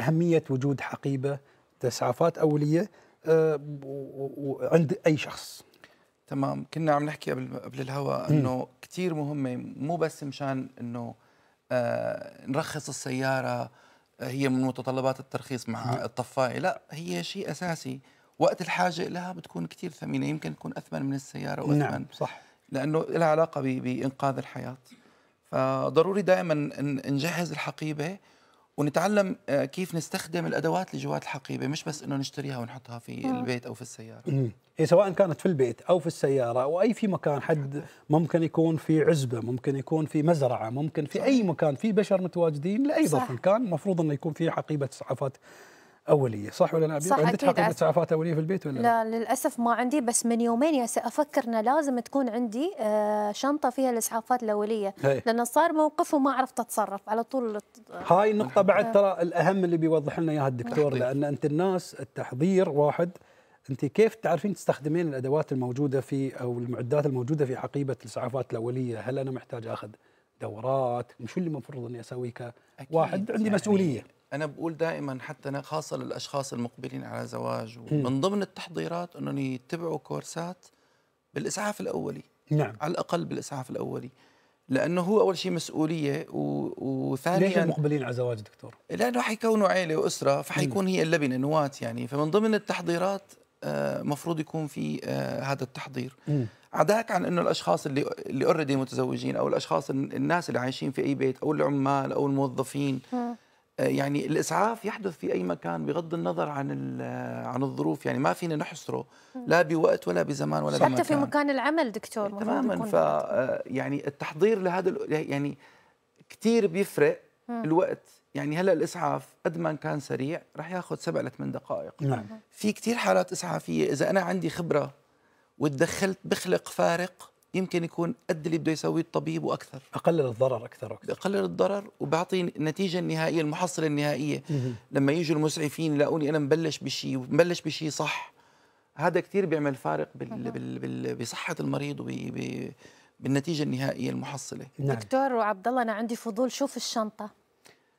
أهمية وجود حقيبة تسعافات أولية آه، عند أي شخص تمام كنا عم نحكي قبل قبل الهواء انه كثير مهمه مو بس مشان انه آه، نرخص السياره آه، هي من متطلبات الترخيص مع الطفايه لا هي شيء اساسي وقت الحاجه لها بتكون كثير ثمينه يمكن تكون اثمن من السياره واثمن نعم صح لانه لها علاقه بانقاذ الحياه فضروري دائما نجهز الحقيبه ونتعلم آه، كيف نستخدم الادوات اللي جوات الحقيبه مش بس انه نشتريها ونحطها في آه. البيت او في السياره هي سواء كانت في البيت او في السياره او اي في مكان حد ممكن يكون في عزبه ممكن يكون في مزرعه ممكن في صح. اي مكان في بشر متواجدين لاي ظرف كان المفروض انه يكون في حقيبه اسعافات اوليه صح ولا لا صح عندك حقيبه اسعافات اوليه في البيت ولا لا, لا للاسف ما عندي بس من يومين يا افكر انه لازم تكون عندي آه، شنطه فيها الاسعافات الاوليه هي. لان صار موقف وما عرفت اتصرف على طول هاي النقطه بعد ترى الاهم اللي بيوضح لنا اياها الدكتور لان انت الناس التحضير واحد انت كيف تعرفين تستخدمين الادوات الموجوده في او المعدات الموجوده في حقيبه الاسعافات الاوليه هل انا محتاج اخذ دورات وشو اللي المفروض اني اسويه كواحد عندي مسؤوليه انا بقول دائما حتى خاصه للاشخاص المقبلين على زواج ومن ضمن التحضيرات انهم يتبعوا كورسات بالاسعاف الاولي نعم على الاقل بالاسعاف الاولي لانه هو اول شيء مسؤوليه و... وثانيا ليش المقبلين على زواج دكتور؟ لانه حيكونوا عائله واسره فحيكون هي اللبنه نواه يعني فمن ضمن التحضيرات آه، مفروض يكون في آه، هذا التحضير مم. عداك عن انه الاشخاص اللي اللي اوريدي متزوجين او الاشخاص الناس اللي عايشين في اي بيت او العمال او الموظفين مم. يعني الاسعاف يحدث في اي مكان بغض النظر عن عن الظروف يعني ما فينا نحصره لا بوقت ولا بزمان ولا بمكان حتى في مكان العمل دكتور تماما ف آه، يعني التحضير لهذا يعني كثير بيفرق الوقت يعني هلا الاسعاف قد ما كان سريع رح ياخذ سبع لثمان دقائق نعم في كثير حالات اسعافيه اذا انا عندي خبره وتدخلت بخلق فارق يمكن يكون قد اللي بده يسويه الطبيب واكثر اقلل الضرر اكثر واكثر بقلل الضرر وبعطي النتيجه النهائيه المحصله النهائيه لما يجوا المسعفين يلاقوني انا مبلش بشيء مبلش بشيء صح هذا كثير بيعمل فارق بال بال بال بصحه المريض وب بالنتيجه النهائيه المحصله نعم. دكتور وعبد الله انا عندي فضول شوف الشنطه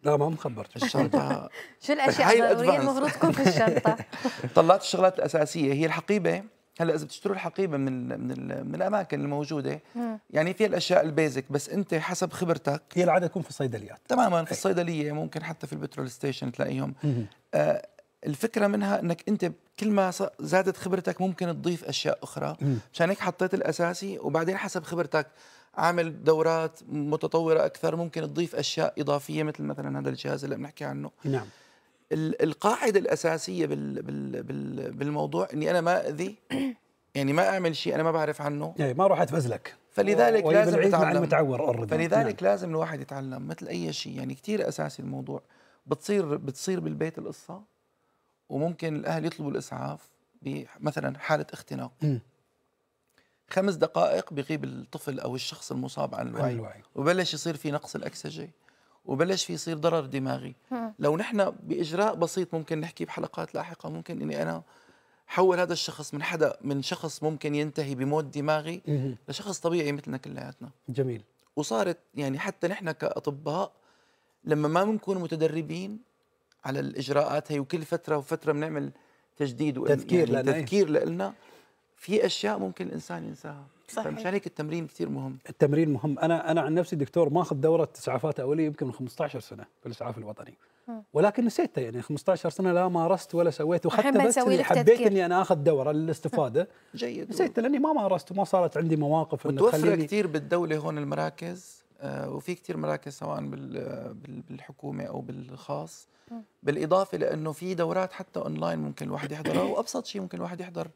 لا ما مخبرت الشنطه شو الاشياء الضروريه المفروض تكون في الشنطه طلعت الشغلات الاساسيه هي الحقيبه هلا اذا بتشتروا الحقيبه من من من الاماكن الموجوده مم. يعني فيها الاشياء البيزك بس انت حسب خبرتك هي العاده تكون في الصيدليات تماما في إيه. الصيدليه ممكن حتى في البترول ستيشن تلاقيهم آه الفكره منها انك انت كل ما زادت خبرتك ممكن تضيف اشياء اخرى مشان هيك حطيت الاساسي وبعدين حسب خبرتك عامل دورات متطوره اكثر ممكن تضيف اشياء اضافيه مثل مثلا هذا الجهاز اللي بنحكي عنه نعم القاعده الاساسيه بالموضوع اني انا ما اذي يعني ما اعمل شيء انا ما بعرف عنه يعني ما اروح اتفزلك فلذلك لازم يتعلم متعور فلذلك نعم. لازم الواحد يتعلم مثل اي شيء يعني كثير اساسي الموضوع بتصير بتصير بالبيت القصه وممكن الاهل يطلبوا الاسعاف بمثلا حاله اختناق م. خمس دقائق بغيب الطفل او الشخص المصاب عن الوعي, الوعي. وبلش يصير في نقص الاكسجه وبلش في يصير ضرر دماغي لو نحن باجراء بسيط ممكن نحكي بحلقات لاحقه ممكن اني انا حول هذا الشخص من حدا من شخص ممكن ينتهي بموت دماغي لشخص طبيعي مثلنا كلياتنا جميل وصارت يعني حتى نحن كاطباء لما ما بنكون متدربين على الاجراءات هي وكل فتره وفتره بنعمل تجديد تذكير يعني لنا إيه. تذكير لنا في اشياء ممكن الانسان ينساها صحيح فمشان هيك التمرين كثير مهم التمرين مهم انا انا عن نفسي دكتور ماخذ دوره اسعافات اوليه يمكن من 15 سنه في الاسعاف الوطني ولكن نسيتها يعني 15 سنه لا مارست ولا سويت وحتى بس اللي حبيت اني انا اخذ دوره للاستفاده جيد نسيتها لاني ما مارست وما صارت عندي مواقف متوفره كثير بالدوله هون المراكز آه، وفي كثير مراكز سواء بالحكومه او بالخاص بالاضافه لانه في دورات حتى اونلاين ممكن الواحد يحضرها وابسط شيء ممكن الواحد يحضر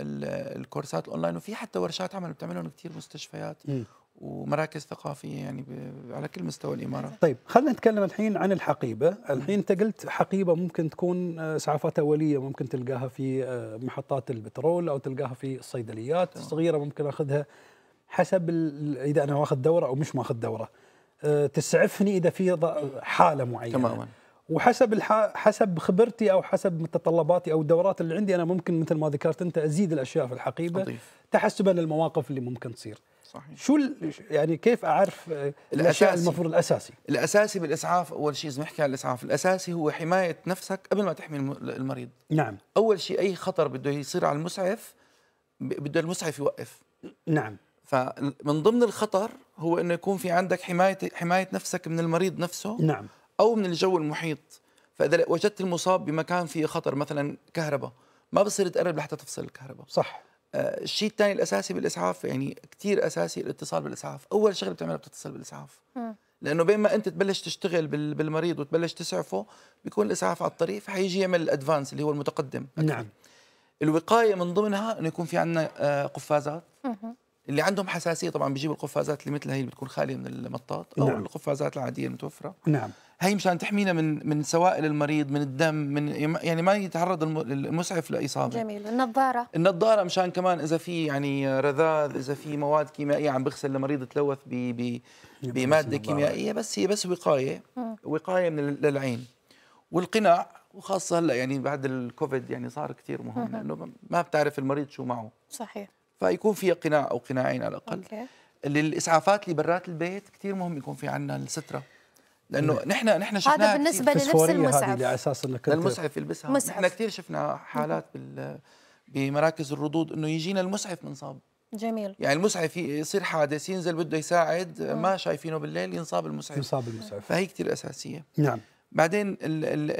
الكورسات الاونلاين وفي حتى ورشات عمل بتعملهم كثير مستشفيات م. ومراكز ثقافيه يعني على كل مستوى الاماره طيب خلينا نتكلم الحين عن الحقيبه الحين انت قلت حقيبه ممكن تكون اسعافات آه، اوليه ممكن تلقاها في آه، محطات البترول او تلقاها في الصيدليات طبعا. صغيره ممكن اخذها حسب اذا انا واخذ دوره او مش ماخذ دوره آه، تسعفني اذا في حاله معينه تماما وحسب الح... حسب خبرتي او حسب متطلباتي او الدورات اللي عندي انا ممكن مثل ما ذكرت انت ازيد الاشياء في الحقيبه أضيف. تحسبا للمواقف اللي ممكن تصير صحيح شو ال... يعني كيف اعرف الاشياء المفروض الاساسي الاساسي بالاسعاف اول شيء اذا نحكي عن الاسعاف الاساسي هو حمايه نفسك قبل ما تحمي المريض نعم اول شيء اي خطر بده يصير على المسعف بده المسعف يوقف نعم فمن ضمن الخطر هو انه يكون في عندك حمايه حمايه نفسك من المريض نفسه نعم او من الجو المحيط فاذا وجدت المصاب بمكان فيه خطر مثلا كهرباء ما بصير تقرب لحتى تفصل الكهرباء صح آه الشيء الثاني الاساسي بالاسعاف يعني كثير اساسي الاتصال بالاسعاف اول شغله بتعملها بتتصل بالاسعاف لانه بين ما انت تبلش تشتغل بالمريض وتبلش تسعفه بيكون الاسعاف على الطريق فحيجي يعمل الادفانس اللي هو المتقدم نعم الوقايه من ضمنها انه يكون في عندنا آه قفازات اللي عندهم حساسيه طبعا بيجيبوا القفازات اللي مثل هي اللي بتكون خاليه من المطاط او نعم. القفازات العاديه المتوفره نعم هي مشان تحمينا من من سوائل المريض من الدم من يعني ما يتعرض المسعف لاصابه جميل النظاره النظاره مشان كمان اذا في يعني رذاذ اذا في مواد كيميائيه عم بغسل المريض تلوث ب ب بماده كيميائيه بس هي بس وقايه وقايه من للعين والقناع وخاصه هلا يعني بعد الكوفيد يعني صار كثير مهم لانه ما بتعرف المريض شو معه صحيح فيكون في قناع او قناعين على الاقل أوكي. للاسعافات اللي برات البيت كثير مهم يكون في عندنا الستره لانه يعني نحن نحن شفنا هذا بالنسبه لنفس المسعف على اساس انك المسعف يلبسها مسعف. نحن كثير شفنا حالات بال بمراكز الردود انه يجينا المسعف منصاب جميل يعني المسعف يصير حادث ينزل بده يساعد آه. ما شايفينه بالليل ينصاب المسعف ينصاب المسعف فهي كثير اساسيه نعم بعدين الـ الـ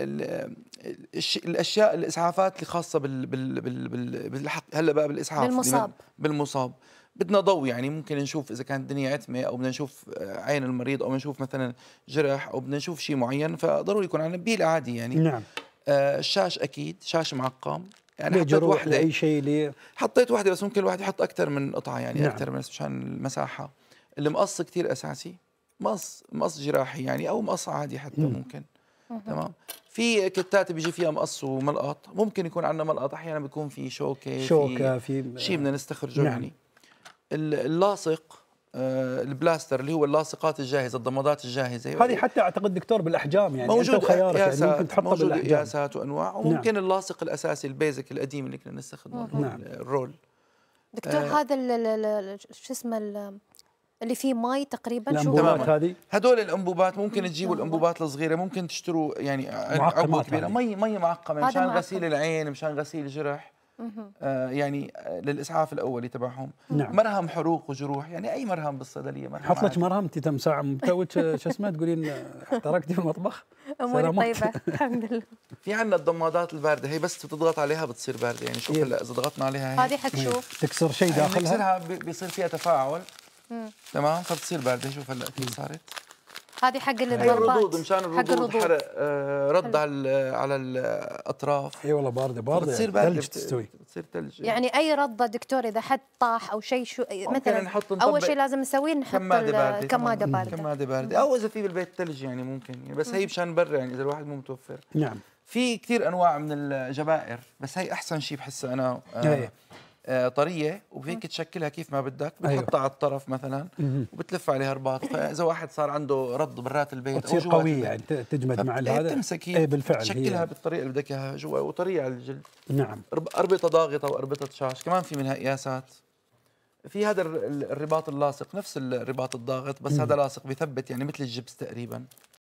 الـ الاشياء الاسعافات الخاصه بال بال بال بالحق هلا بقى بالاسعاف بالمصاب بالمصاب بدنا ضوء يعني ممكن نشوف اذا كانت الدنيا عتمه او بدنا نشوف آه، عين المريض او نشوف مثلا جرح او بدنا نشوف شيء معين فضروري يكون عندنا بيل عادي يعني نعم آه الشاش اكيد شاش معقم يعني حطيت وحده اي شيء لي حطيت وحده بس ممكن الواحد يحط اكثر من قطعه يعني نعم. اكثر من مشان المساحه المقص كثير اساسي مقص مقص جراحي يعني او مقص عادي حتى مم. ممكن تمام في كتات بيجي فيها مقص وملقط ممكن يكون عندنا ملقط احيانا بيكون في شوكه شوكه في, في شيء بدنا نستخرجه نعم. يعني اللاصق آه، البلاستر اللي هو اللاصقات الجاهزه الضمادات الجاهزه هذه حتى اعتقد دكتور بالاحجام يعني موجود انت وخيارك يعني ممكن تحطها موجود قياسات وانواع نعم. وممكن نعم. اللاصق الاساسي البيزك القديم اللي كنا نستخدمه نعم. الرول نعم. دكتور آه هذا شو اسمه اللي فيه مي تقريبا الانبوبات هذه هذول الانبوبات ممكن نعم. تجيبوا الانبوبات الصغيره ممكن تشتروا يعني عقبه كبيره مي مي معقمه مشان غسيل العين مشان غسيل الجرح آه، يعني آه، للاسعاف الاولي تبعهم نعم. مرهم حروق وجروح يعني اي مرهم بالصيدليه مرهم حط لك مرهم انت تم ساعه شو اسمه تقولين آه، تركتي المطبخ اموري طيبه الحمد لله في عندنا الضمادات البارده هي بس بتضغط عليها بتصير بارده يعني شوف هلا إيه. اذا ضغطنا عليها هذه حتشوف إيه. تكسر شيء يعني داخلها تكسرها بيصير فيها تفاعل تمام فبتصير بارده شوف هلا كيف صارت هذه حق حق الردود مشان الردود حرق آه رد على على الاطراف اي والله بارده بارده تصير يعني ثلج تستوي تصير ثلج يعني اي رضه دكتور اذا حد طاح او شيء شو مثلا نحط اول شيء لازم نسويه نحط كماده بارده كماده بارده كماده بارده او اذا في بالبيت ثلج يعني ممكن بس هي مشان برا يعني اذا الواحد مو متوفر نعم في كثير انواع من الجبائر بس هي احسن شيء بحسه انا آه آه، طريه وفيك تشكلها كيف ما بدك أيوه. بتحطها على الطرف مثلا وبتلف عليها رباط فاذا واحد صار عنده ربط برات البيت او جوا قويه يعني تجمد مع إيه، هذا تمسك هي إيه، بالفعل تشكلها هي. بالطريقه اللي بدك اياها جوا وطريه على الجلد نعم اربطه ضاغطه واربطه شاش كمان في منها قياسات في هذا الرباط اللاصق نفس الرباط الضاغط بس مم. هذا لاصق بثبت يعني مثل الجبس تقريبا